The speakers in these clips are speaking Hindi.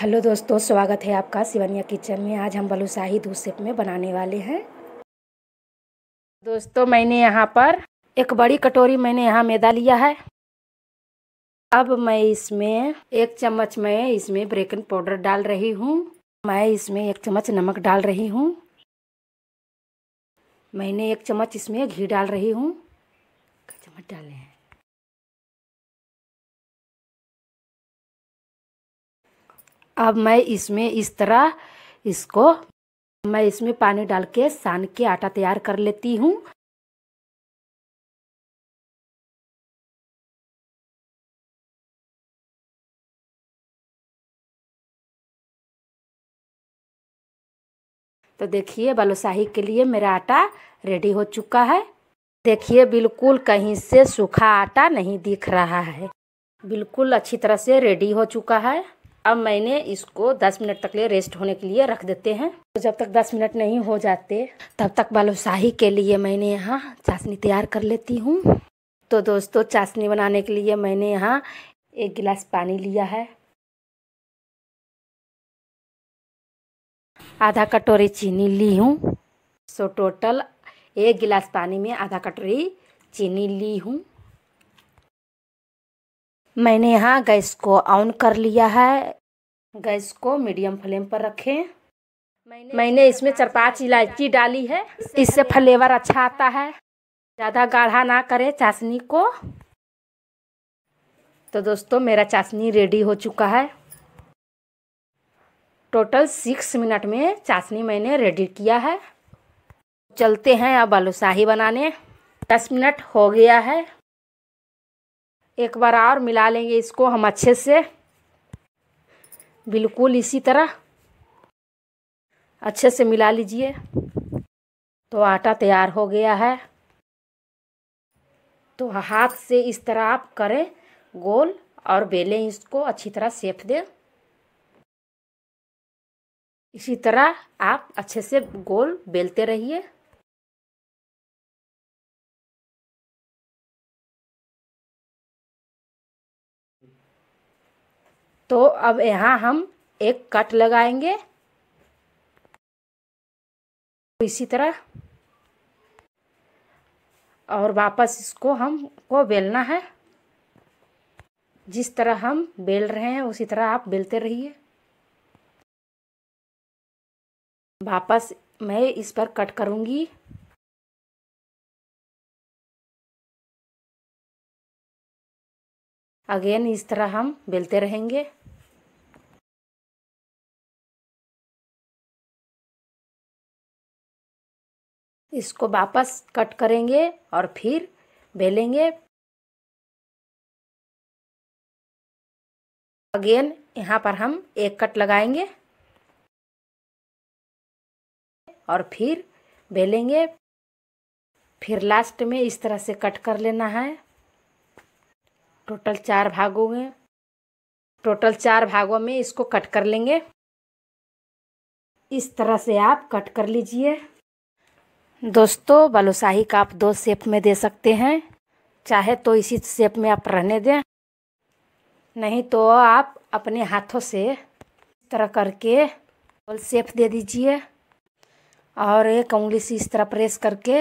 हेलो दोस्तों स्वागत है आपका सिवनिया किचन में आज हम बलूशाही दूध सेप में बनाने वाले हैं दोस्तों मैंने यहाँ पर एक बड़ी कटोरी मैंने यहाँ मैदा लिया है अब मैं इसमें एक चम्मच मैं इसमें ब्रेकिंग पाउडर डाल रही हूँ मैं इसमें एक चम्मच नमक डाल रही हूँ मैंने एक चम्मच इसमें घी डाल रही हूँ चम्मच डाले हैं अब मैं इसमें इस तरह इसको मैं इसमें पानी डाल के सान के आटा तैयार कर लेती हूँ तो देखिए बालूशाही के लिए मेरा आटा रेडी हो चुका है देखिए बिल्कुल कहीं से सूखा आटा नहीं दिख रहा है बिल्कुल अच्छी तरह से रेडी हो चुका है अब मैंने इसको 10 मिनट तक लिए रेस्ट होने के लिए रख देते हैं तो जब तक 10 मिनट नहीं हो जाते तब तक बालूशाही के लिए मैंने यहाँ चाशनी तैयार कर लेती हूँ तो दोस्तों चाशनी बनाने के लिए मैंने यहाँ एक गिलास पानी लिया है आधा कटोरी चीनी ली हूँ सो टोटल एक गिलास पानी में आधा कटोरी चीनी ली हूँ मैंने यहाँ गैस को ऑन कर लिया है गैस को मीडियम फ्लेम पर रखें मैंने, मैंने इसमें चार पाँच इलायची डाली है इससे फ्लेवर अच्छा आता है ज़्यादा गाढ़ा ना करें चाशनी को तो दोस्तों मेरा चाशनी रेडी हो चुका है टोटल सिक्स मिनट में चाशनी मैंने रेडी किया है चलते हैं अब आलू शाही बनाने दस मिनट हो गया है एक बार और मिला लेंगे इसको हम अच्छे से बिल्कुल इसी तरह अच्छे से मिला लीजिए तो आटा तैयार हो गया है तो हाथ से इस तरह आप करें गोल और बेलें इसको अच्छी तरह सेप दें इसी तरह आप अच्छे से गोल बेलते रहिए तो अब यहाँ हम एक कट लगाएंगे इसी तरह और वापस इसको हमको बेलना है जिस तरह हम बेल रहे हैं उसी तरह आप बेलते रहिए वापस मैं इस पर कट करूंगी अगेन इस तरह हम बेलते रहेंगे इसको वापस कट करेंगे और फिर बेलेंगे अगेन यहाँ पर हम एक कट लगाएंगे और फिर बेलेंगे फिर लास्ट में इस तरह से कट कर लेना है टोटल चार भागों में टोटल चार भागों में इसको कट कर लेंगे इस तरह से आप कट कर लीजिए दोस्तों बालूशाही का आप दो सेप में दे सकते हैं चाहे तो इसी सेप में आप रहने दें नहीं तो आप अपने हाथों से इस तरह करके गोल सेप दे दीजिए और एक उंगली से इस तरह प्रेस करके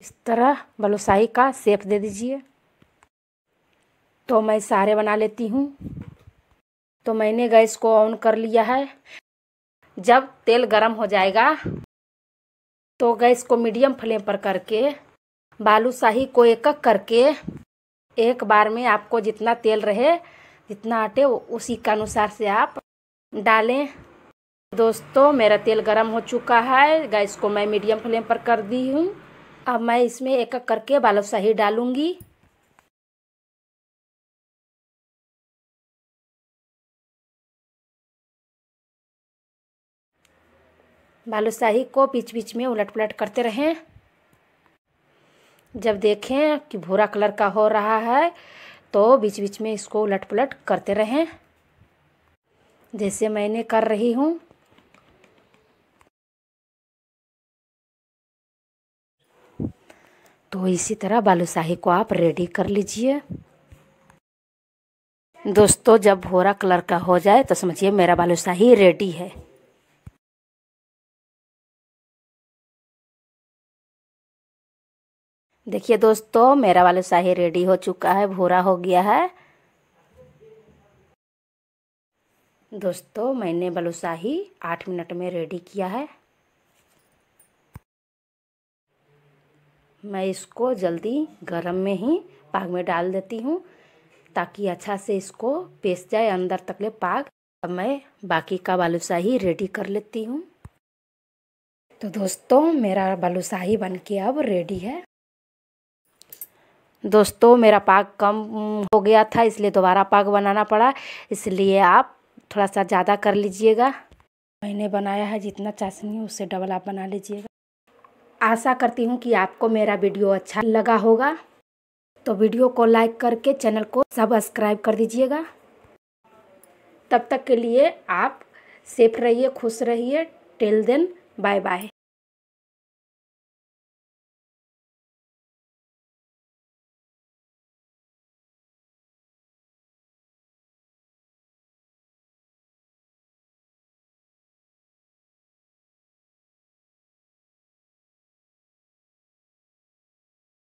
इस तरह बालूशाही का सेप दे दीजिए तो मैं सारे बना लेती हूँ तो मैंने गैस को ऑन कर लिया है जब तेल गरम हो जाएगा तो गैस को मीडियम फ्लेम पर करके बालूशाही को एक एक करके एक बार में आपको जितना तेल रहे जितना आटे उसी के अनुसार से आप डालें दोस्तों मेरा तेल गरम हो चुका है गैस को मैं मीडियम फ्लेम पर कर दी हूँ अब मैं इसमें एक एक करके बालूशाही डालूँगी बालूशाही को बीच बीच में उलट पुलट करते रहें जब देखें कि भूरा कलर का हो रहा है तो बीच बीच में इसको उलट पुलट करते रहें जैसे मैंने कर रही हूँ तो इसी तरह बालूशाही को आप रेडी कर लीजिए दोस्तों जब भूरा कलर का हो जाए तो समझिए मेरा बालूशाही रेडी है देखिए दोस्तों मेरा वाला शाही रेडी हो चुका है भूरा हो गया है दोस्तों मैंने बलूशाही आठ मिनट में रेडी किया है मैं इसको जल्दी गरम में ही पाग में डाल देती हूँ ताकि अच्छा से इसको पेस जाए अंदर तक ले पाग अब मैं बाकी का बालूशाही रेडी कर लेती हूँ तो दोस्तों मेरा बालूशाही बन के अब रेडी है दोस्तों मेरा पाक कम हो गया था इसलिए दोबारा पाक बनाना पड़ा इसलिए आप थोड़ा सा ज़्यादा कर लीजिएगा मैंने बनाया है जितना चाशनी उससे डबल आप बना लीजिएगा आशा करती हूँ कि आपको मेरा वीडियो अच्छा लगा होगा तो वीडियो को लाइक करके चैनल को सब्सक्राइब कर दीजिएगा तब तक के लिए आप सेफ रहिए खुश रहिए टेल देन बाय बाय